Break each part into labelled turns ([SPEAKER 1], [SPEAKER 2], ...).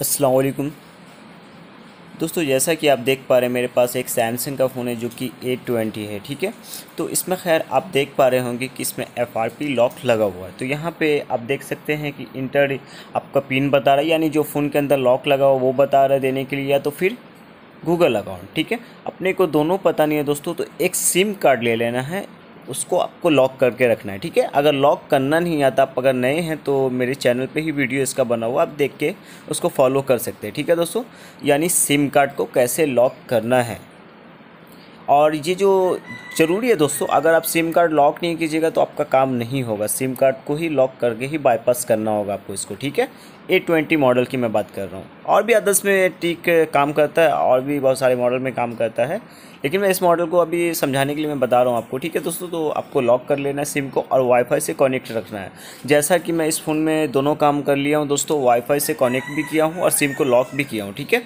[SPEAKER 1] असलकुम दोस्तों जैसा कि आप देख पा रहे हैं मेरे पास एक सैमसंग का फ़ोन है जो कि ए ट्वेंटी है ठीक है तो इसमें खैर आप देख पा रहे होंगे कि इसमें एफ आर पी लॉक लगा हुआ है तो यहाँ पे आप देख सकते हैं कि इंटर आपका पिन बता रहा है यानी जो फ़ोन के अंदर लॉक लगा हुआ वो बता रहा है देने के लिए या तो फिर गूगल अकाउंट ठीक है अपने को दोनों पता नहीं है दोस्तों तो एक सिम कार्ड ले लेना है उसको आपको लॉक करके रखना है ठीक है अगर लॉक करना नहीं आता आप अगर नए हैं तो मेरे चैनल पे ही वीडियो इसका बना हुआ आप देख के उसको फॉलो कर सकते हैं ठीक है दोस्तों यानी सिम कार्ड को कैसे लॉक करना है और ये जो ज़रूरी है दोस्तों अगर आप सिम कार्ड लॉक नहीं कीजिएगा तो आपका काम नहीं होगा सिम कार्ड को ही लॉक करके ही बाईपास करना होगा आपको इसको ठीक है ए ट्वेंटी मॉडल की मैं बात कर रहा हूँ और भी अदर्स में ठीक काम करता है और भी बहुत सारे मॉडल में काम करता है लेकिन मैं इस मॉडल को अभी समझाने के लिए मैं बता रहा हूँ आपको ठीक है दोस्तों तो आपको लॉक कर लेना है सिम को और वाईफाई से कनेक्ट रखना है जैसा कि मैं इस फ़ोन में दोनों काम कर लिया हूँ दोस्तों वाईफाई से कनेक्ट भी किया हूँ और सिम को लॉक भी किया हूँ ठीक है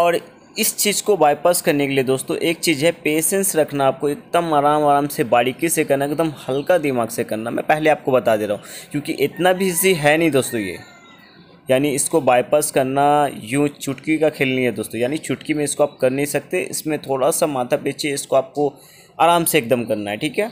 [SPEAKER 1] और इस चीज़ को बाईपास करने के लिए दोस्तों एक चीज़ है पेशेंस रखना आपको एकदम आराम आराम से बारीकी से करना एकदम हल्का दिमाग से करना मैं पहले आपको बता दे रहा हूँ क्योंकि इतना भी इजी है नहीं दोस्तों ये यानी इसको बाईपास करना यूँ चुटकी का खेल नहीं है दोस्तों यानी चुटकी में इसको आप कर नहीं सकते इसमें थोड़ा सा माथा पीछे इसको आपको आराम से एकदम करना है ठीक है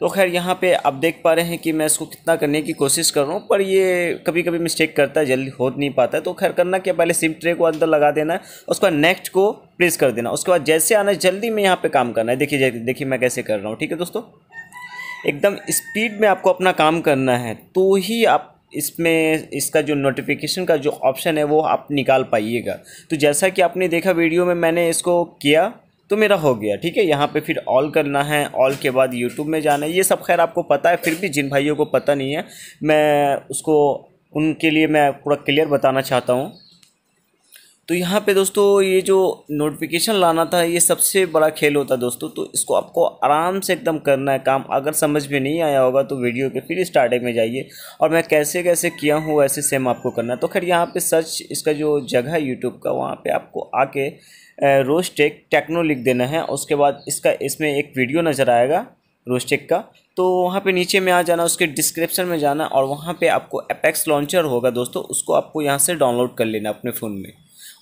[SPEAKER 1] तो खैर यहाँ पे आप देख पा रहे हैं कि मैं इसको कितना करने की कोशिश कर रहा हूँ पर ये कभी कभी मिस्टेक करता है जल्दी हो नहीं पाता है तो खैर करना क्या पहले सिम ट्रे को अंदर लगा देना है उसके बाद नेक्स्ट को प्रेस कर देना उसके बाद जैसे आना जल्दी में यहाँ पे काम करना है देखिए देखिए मैं कैसे कर रहा हूँ ठीक है दोस्तों एकदम स्पीड में आपको अपना काम करना है तो ही आप इसमें इसका जो नोटिफिकेशन का जो ऑप्शन है वो आप निकाल पाइएगा तो जैसा कि आपने देखा वीडियो में मैंने इसको किया तो मेरा हो गया ठीक है यहाँ पे फिर ऑल करना है ऑल के बाद यूट्यूब में जाना है ये सब खैर आपको पता है फिर भी जिन भाइयों को पता नहीं है मैं उसको उनके लिए मैं पूरा क्लियर बताना चाहता हूँ तो यहाँ पे दोस्तों ये जो नोटिफिकेशन लाना था ये सबसे बड़ा खेल होता है दोस्तों तो इसको आपको आराम से एकदम करना है काम अगर समझ में नहीं आया होगा तो वीडियो के फिर स्टार्टिंग में जाइए और मैं कैसे कैसे किया हूँ वैसे सेम आपको करना है तो खैर यहाँ पे सर्च इसका जो जगह है यूट्यूब का वहाँ पर आपको आके रोस्टेक टेक्नो लिख देना है उसके बाद इसका इसमें एक वीडियो नज़र आएगा रोस्टेक का तो वहाँ पे नीचे में आ जाना उसके डिस्क्रिप्शन में जाना और वहाँ पे आपको एपेक्स लॉन्चर होगा दोस्तों उसको आपको यहाँ से डाउनलोड कर लेना अपने फ़ोन में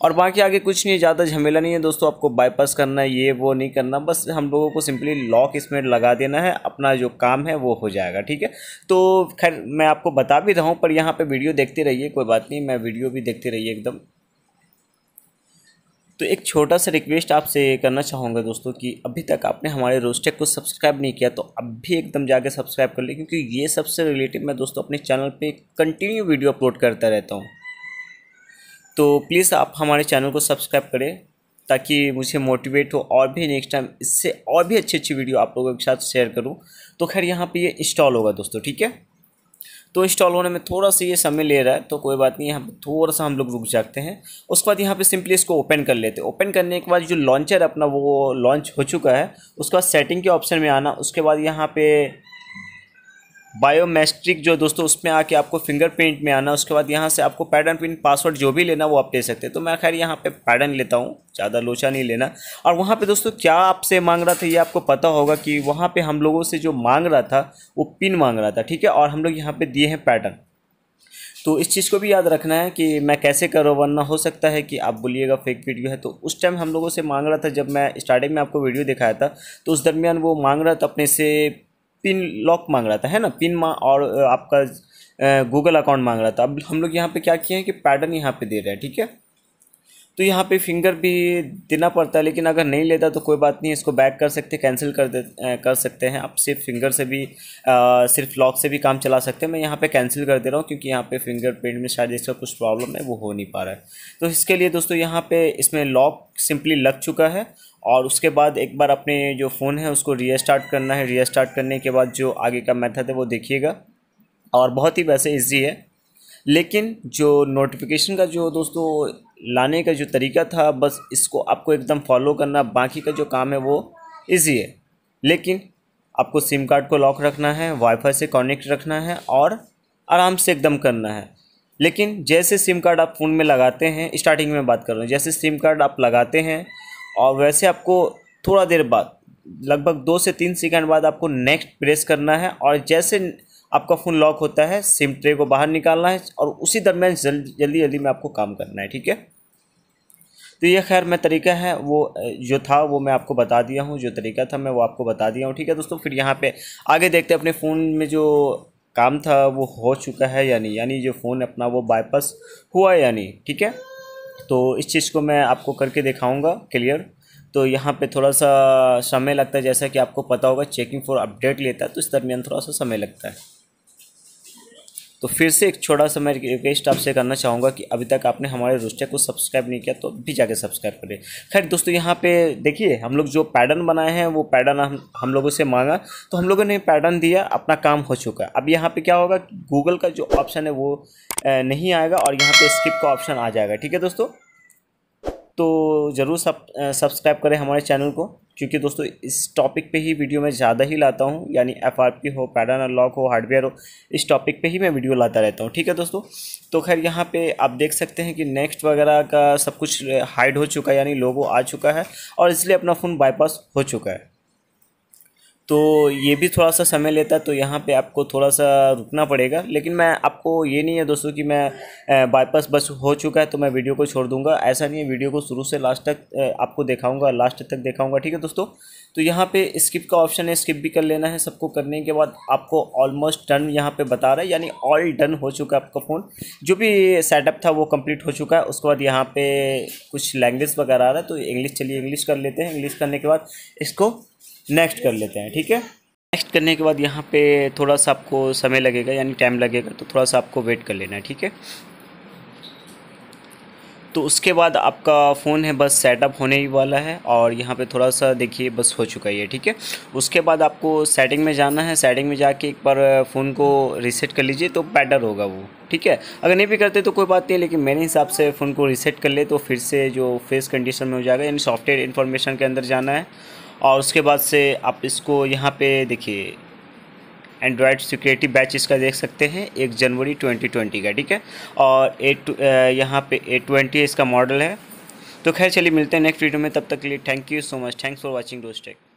[SPEAKER 1] और बाकी आगे कुछ नहीं ज़्यादा झमेला नहीं है दोस्तों आपको बाईपास करना है ये वो नहीं करना बस हम लोगों को सिंपली लॉक इसमें लगा देना है अपना जो काम है वो हो जाएगा ठीक है तो खैर मैं आपको बता भी रहा हूँ पर यहाँ पर वीडियो देखते रहिए कोई बात नहीं मैं वीडियो भी देखते रहिए एकदम तो एक छोटा सा रिक्वेस्ट आपसे करना चाहूँगा दोस्तों कि अभी तक आपने हमारे रोस्टेक को सब्सक्राइब नहीं किया तो अब भी एकदम जाके सब्सक्राइब कर लें क्योंकि ये सबसे रिलेटेड मैं दोस्तों अपने चैनल पे कंटिन्यू वीडियो अपलोड करता रहता हूँ तो प्लीज़ आप हमारे चैनल को सब्सक्राइब करें ताकि मुझे मोटिवेट हो और भी नेक्स्ट टाइम इससे और भी अच्छी अच्छी वीडियो आप लोगों के साथ शेयर करूँ तो खैर यहाँ पर ये इंस्टॉल होगा दोस्तों ठीक है तो इंस्टॉल होने में थोड़ा सा ये समय ले रहा है तो कोई बात नहीं यहाँ पर थोड़ा सा हम लोग रुक जाते हैं उसके बाद यहाँ पे सिंपली इसको ओपन कर लेते हैं ओपन करने के बाद जो लॉन्चर अपना वो लॉन्च हो चुका है उसके बाद सेटिंग के ऑप्शन में आना उसके बाद यहाँ पे बायोमेट्रिक जो दोस्तों उसमें आके आपको फिंगरप्रिंट में आना उसके बाद यहाँ से आपको पैटर्न पिन पासवर्ड जो भी लेना वो आप ले सकते हैं तो मैं खैर यहाँ पे पैटर्न लेता हूँ ज़्यादा लोचा नहीं लेना और वहाँ पे दोस्तों क्या आपसे मांग रहा था ये आपको पता होगा कि वहाँ पर हम लोगों से जो मांग रहा था वो पिन मांग रहा था ठीक है और हम लोग यहाँ पर दिए हैं पैटर्न तो इस चीज़ को भी याद रखना है कि मैं कैसे करो वरना हो सकता है कि आप बोलिएगा फेक वीडियो है तो उस टाइम हम लोगों से मांग रहा था जब मैं स्टार्टिंग में आपको वीडियो दिखाया था तो उस दरमियान वो मांग रहा था अपने से पिन लॉक मांग रहा था है ना पिन और आपका गूगल अकाउंट मांग रहा था अब हम लोग यहाँ पे क्या किए हैं कि पैटर्न यहाँ पे दे रहे हैं ठीक है तो यहाँ पे फिंगर भी देना पड़ता है लेकिन अगर नहीं लेता तो कोई बात नहीं इसको बैक कर सकते कैंसिल कर दे कर सकते हैं आप सिर्फ फिंगर से भी आ, सिर्फ लॉक से भी काम चला सकते हैं मैं यहाँ पे कैंसिल कर दे रहा हूँ क्योंकि यहाँ पे फिंगरप्रिंट में शायद इसका कुछ प्रॉब्लम है वो हो नहीं पा रहा है तो इसके लिए दोस्तों यहाँ पर इसमें लॉक सिंपली लग चुका है और उसके बाद एक बार अपने जो फ़ोन है उसको रीस्टार्ट करना है रीस्टार्ट करने के बाद जो आगे का मेथड है वो देखिएगा और बहुत ही वैसे ईजी है लेकिन जो नोटिफिकेशन का जो दोस्तों लाने का जो तरीका था बस इसको आपको एकदम फॉलो करना बाकी का जो काम है वो ईजी है लेकिन आपको सिम कार्ड को लॉक रखना है वाईफाई से कनेक्ट रखना है और आराम से एकदम करना है लेकिन जैसे सिम कार्ड आप फ़ोन में लगाते हैं स्टार्टिंग में बात कर रहा हूँ जैसे सिम कार्ड आप लगाते हैं और वैसे आपको थोड़ा देर बाद लगभग दो से तीन सेकेंड बाद आपको नेक्स्ट प्रेस करना है और जैसे आपका फ़ोन लॉक होता है सिम ट्रे को बाहर निकालना है और उसी दरमियान जल, जल्दी जल्दी में आपको काम करना है ठीक है तो ये खैर मैं तरीका है वो जो था वो मैं आपको बता दिया हूँ जो तरीका था मैं वो आपको बता दिया हूँ ठीक है दोस्तों फिर यहाँ पे आगे देखते हैं अपने फ़ोन में जो काम था वो हो चुका है या नहीं यानी जो फ़ोन अपना वो बाईपास हुआ या नहीं ठीक है तो इस चीज़ को मैं आपको करके दिखाऊंगा क्लियर तो यहाँ पे थोड़ा सा समय लगता है जैसा कि आपको पता होगा चेकिंग फॉर अपडेट लेता है तो इस दरमियान थोड़ा सा समय लगता है तो फिर से एक छोटा सा मैं रिक्वेस्ट आपसे करना चाहूँगा कि अभी तक आपने हमारे रोस्टर को सब्सक्राइब नहीं किया तो भी जाके सब्सक्राइब करें खैर दोस्तों यहाँ पे देखिए हम लोग जो पैटर्न बनाए हैं वो पैटर्न हम हम लोगों से मांगा तो हम लोगों ने पैटर्न दिया अपना काम हो चुका है अब यहाँ पर क्या होगा गूगल का जो ऑप्शन है वो नहीं आएगा और यहाँ पर स्किप का ऑप्शन आ जाएगा ठीक है दोस्तों तो ज़रूर सब सब्सक्राइब करें हमारे चैनल को क्योंकि दोस्तों इस टॉपिक पे ही वीडियो मैं ज़्यादा ही लाता हूँ यानी एफ आर पी हो पैटर्न अनलॉक हो हार्डवेयर हो इस टॉपिक पे ही मैं वीडियो लाता रहता हूँ ठीक है दोस्तों तो खैर यहाँ पे आप देख सकते हैं कि नेक्स्ट वगैरह का सब कुछ हाइड हो चुका है यानी लोगो आ चुका है और इसलिए अपना फ़ोन बाईपास हो चुका है तो ये भी थोड़ा सा समय लेता है तो यहाँ पे आपको थोड़ा सा रुकना पड़ेगा लेकिन मैं आपको ये नहीं है दोस्तों कि मैं बाईपास बस हो चुका है तो मैं वीडियो को छोड़ दूंगा ऐसा नहीं है वीडियो को शुरू से लास्ट तक आपको दिखाऊंगा लास्ट तक दिखाऊंगा ठीक है दोस्तों तो यहाँ पे स्किप का ऑप्शन है स्किप भी कर लेना है सबको करने के बाद आपको ऑलमोस्ट डन यहाँ पे बता रहा है यानी ऑल डन हो चुका है आपका फ़ोन जो भी सेटअप था वो कंप्लीट हो चुका है उसके बाद यहाँ पे कुछ लैंग्वेज वगैरह आ रहा है तो इंग्लिश चलिए इंग्लिश कर लेते हैं इंग्लिश करने के बाद इसको नेक्स्ट कर लेते हैं ठीक है नेक्स्ट करने के बाद यहाँ पे थोड़ा सा आपको समय लगेगा यानी टाइम लगेगा तो थोड़ा सा आपको वेट कर लेना है ठीक है तो उसके बाद आपका फ़ोन है बस सेटअप होने ही वाला है और यहाँ पे थोड़ा सा देखिए बस हो चुका ही है ठीक है उसके बाद आपको सेटिंग में जाना है सेटिंग में जाके एक बार फ़ोन को रीसेट कर लीजिए तो बेटर होगा वो ठीक है अगर नहीं भी करते तो कोई बात नहीं है लेकिन मेरे हिसाब से फ़ोन को रीसेट कर ले तो फिर से जो फेस कंडीशन में हो जाएगा यानी सॉफ्टवेयर इन्फॉर्मेशन के अंदर जाना है और उसके बाद से आप इसको यहाँ पे देखिए एंड्रॉयड सिक्योरिटी बैच इसका देख सकते हैं एक जनवरी 2020 का ठीक है और ए यहाँ पे ए ट्वेंटी इसका मॉडल है तो खैर चलिए मिलते हैं नेक्स्ट वीडियो में तब तक के लिए thank you so much thanks for watching डोस्टेक